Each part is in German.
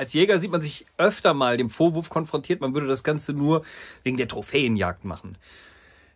als Jäger sieht man sich öfter mal dem Vorwurf konfrontiert, man würde das Ganze nur wegen der Trophäenjagd machen.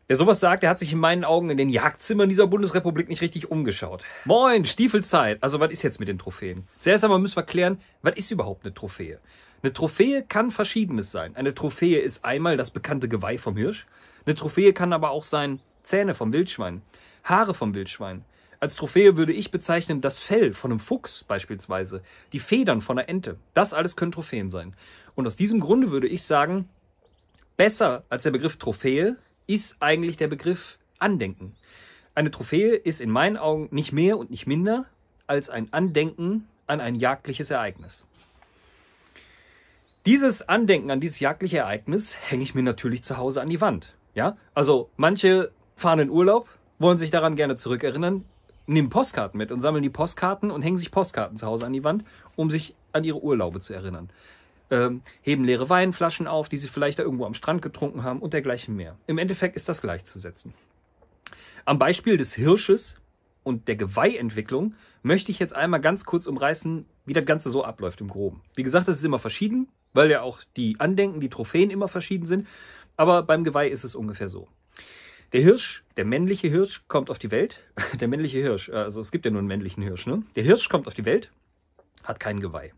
Wer sowas sagt, der hat sich in meinen Augen in den Jagdzimmern dieser Bundesrepublik nicht richtig umgeschaut. Moin, Stiefelzeit. Also was ist jetzt mit den Trophäen? Zuerst einmal müssen wir klären, was ist überhaupt eine Trophäe? Eine Trophäe kann verschiedenes sein. Eine Trophäe ist einmal das bekannte Geweih vom Hirsch. Eine Trophäe kann aber auch sein Zähne vom Wildschwein, Haare vom Wildschwein, als Trophäe würde ich bezeichnen das Fell von einem Fuchs beispielsweise, die Federn von einer Ente. Das alles können Trophäen sein. Und aus diesem Grunde würde ich sagen, besser als der Begriff Trophäe ist eigentlich der Begriff Andenken. Eine Trophäe ist in meinen Augen nicht mehr und nicht minder als ein Andenken an ein jagdliches Ereignis. Dieses Andenken an dieses jagdliche Ereignis hänge ich mir natürlich zu Hause an die Wand. Ja, also manche fahren in Urlaub, wollen sich daran gerne zurückerinnern nehmen Postkarten mit und sammeln die Postkarten und hängen sich Postkarten zu Hause an die Wand, um sich an ihre Urlaube zu erinnern. Ähm, heben leere Weinflaschen auf, die sie vielleicht da irgendwo am Strand getrunken haben und dergleichen mehr. Im Endeffekt ist das gleichzusetzen. Am Beispiel des Hirsches und der Geweihentwicklung möchte ich jetzt einmal ganz kurz umreißen, wie das Ganze so abläuft im Groben. Wie gesagt, das ist immer verschieden, weil ja auch die Andenken, die Trophäen immer verschieden sind. Aber beim Geweih ist es ungefähr so. Der Hirsch, der männliche Hirsch kommt auf die Welt. Der männliche Hirsch, äh, also es gibt ja nur einen männlichen Hirsch, ne? Der Hirsch kommt auf die Welt, hat kein Geweih.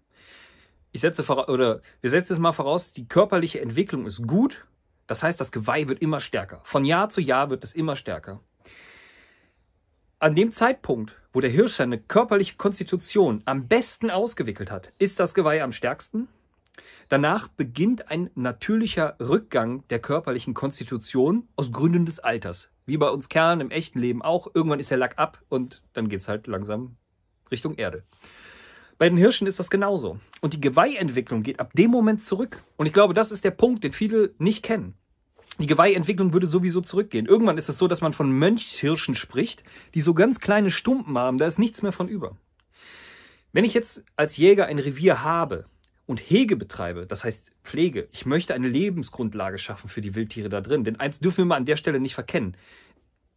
Ich setze voraus, oder wir setzen es mal voraus, die körperliche Entwicklung ist gut. Das heißt, das Geweih wird immer stärker. Von Jahr zu Jahr wird es immer stärker. An dem Zeitpunkt, wo der Hirsch seine körperliche Konstitution am besten ausgewickelt hat, ist das Geweih am stärksten Danach beginnt ein natürlicher Rückgang der körperlichen Konstitution aus Gründen des Alters. Wie bei uns Kerlen im echten Leben auch. Irgendwann ist der Lack ab und dann geht es halt langsam Richtung Erde. Bei den Hirschen ist das genauso. Und die Geweihentwicklung geht ab dem Moment zurück. Und ich glaube, das ist der Punkt, den viele nicht kennen. Die Geweihentwicklung würde sowieso zurückgehen. Irgendwann ist es so, dass man von Mönchshirschen spricht, die so ganz kleine Stumpen haben. Da ist nichts mehr von über. Wenn ich jetzt als Jäger ein Revier habe, und Hege betreibe, das heißt Pflege, ich möchte eine Lebensgrundlage schaffen für die Wildtiere da drin. Denn eins dürfen wir mal an der Stelle nicht verkennen.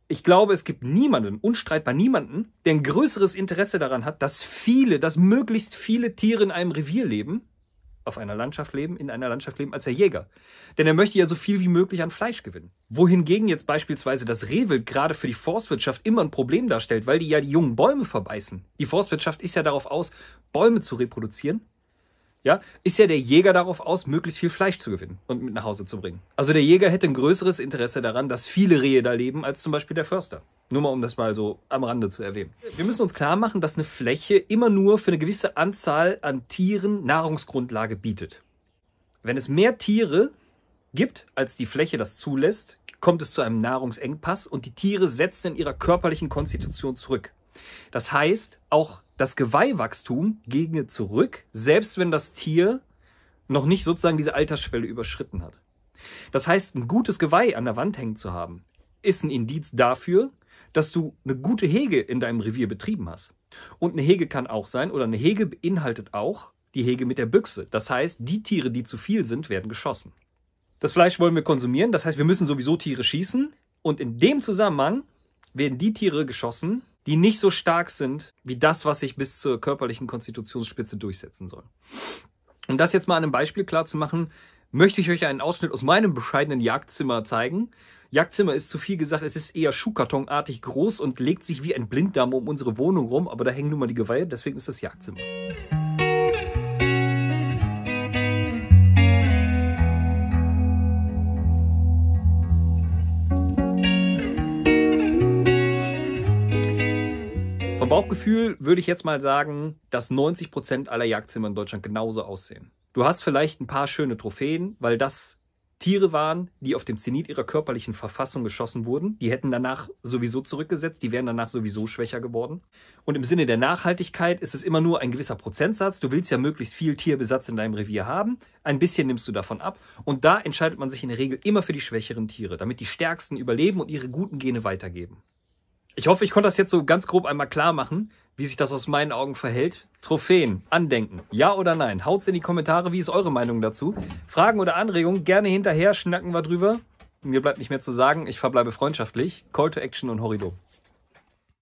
Ich glaube, es gibt niemanden, unstreitbar niemanden, der ein größeres Interesse daran hat, dass viele, dass möglichst viele Tiere in einem Revier leben, auf einer Landschaft leben, in einer Landschaft leben, als der Jäger. Denn er möchte ja so viel wie möglich an Fleisch gewinnen. Wohingegen jetzt beispielsweise das Rehwild gerade für die Forstwirtschaft immer ein Problem darstellt, weil die ja die jungen Bäume verbeißen. Die Forstwirtschaft ist ja darauf aus, Bäume zu reproduzieren ja, ist ja der Jäger darauf aus, möglichst viel Fleisch zu gewinnen und mit nach Hause zu bringen. Also der Jäger hätte ein größeres Interesse daran, dass viele Rehe da leben, als zum Beispiel der Förster. Nur mal, um das mal so am Rande zu erwähnen. Wir müssen uns klar machen, dass eine Fläche immer nur für eine gewisse Anzahl an Tieren Nahrungsgrundlage bietet. Wenn es mehr Tiere gibt, als die Fläche das zulässt, kommt es zu einem Nahrungsengpass und die Tiere setzen in ihrer körperlichen Konstitution zurück. Das heißt, auch das Geweihwachstum ginge zurück, selbst wenn das Tier noch nicht sozusagen diese Altersschwelle überschritten hat. Das heißt, ein gutes Geweih an der Wand hängen zu haben, ist ein Indiz dafür, dass du eine gute Hege in deinem Revier betrieben hast. Und eine Hege kann auch sein, oder eine Hege beinhaltet auch die Hege mit der Büchse. Das heißt, die Tiere, die zu viel sind, werden geschossen. Das Fleisch wollen wir konsumieren, das heißt, wir müssen sowieso Tiere schießen. Und in dem Zusammenhang werden die Tiere geschossen, die nicht so stark sind wie das, was sich bis zur körperlichen Konstitutionsspitze durchsetzen soll. Um das jetzt mal an einem Beispiel klar zu machen, möchte ich euch einen Ausschnitt aus meinem bescheidenen Jagdzimmer zeigen. Jagdzimmer ist zu viel gesagt, es ist eher schuhkartonartig groß und legt sich wie ein Blinddarm um unsere Wohnung rum, aber da hängen nun mal die Geweihe, deswegen ist das Jagdzimmer. Vom Bauchgefühl würde ich jetzt mal sagen, dass 90% Prozent aller Jagdzimmer in Deutschland genauso aussehen. Du hast vielleicht ein paar schöne Trophäen, weil das Tiere waren, die auf dem Zenit ihrer körperlichen Verfassung geschossen wurden. Die hätten danach sowieso zurückgesetzt, die wären danach sowieso schwächer geworden. Und im Sinne der Nachhaltigkeit ist es immer nur ein gewisser Prozentsatz. Du willst ja möglichst viel Tierbesatz in deinem Revier haben. Ein bisschen nimmst du davon ab. Und da entscheidet man sich in der Regel immer für die schwächeren Tiere, damit die stärksten überleben und ihre guten Gene weitergeben. Ich hoffe, ich konnte das jetzt so ganz grob einmal klar machen, wie sich das aus meinen Augen verhält. Trophäen, Andenken, ja oder nein? Haut's in die Kommentare, wie ist eure Meinung dazu? Fragen oder Anregungen gerne hinterher, schnacken wir drüber. Mir bleibt nicht mehr zu sagen, ich verbleibe freundschaftlich. Call to Action und Horrido.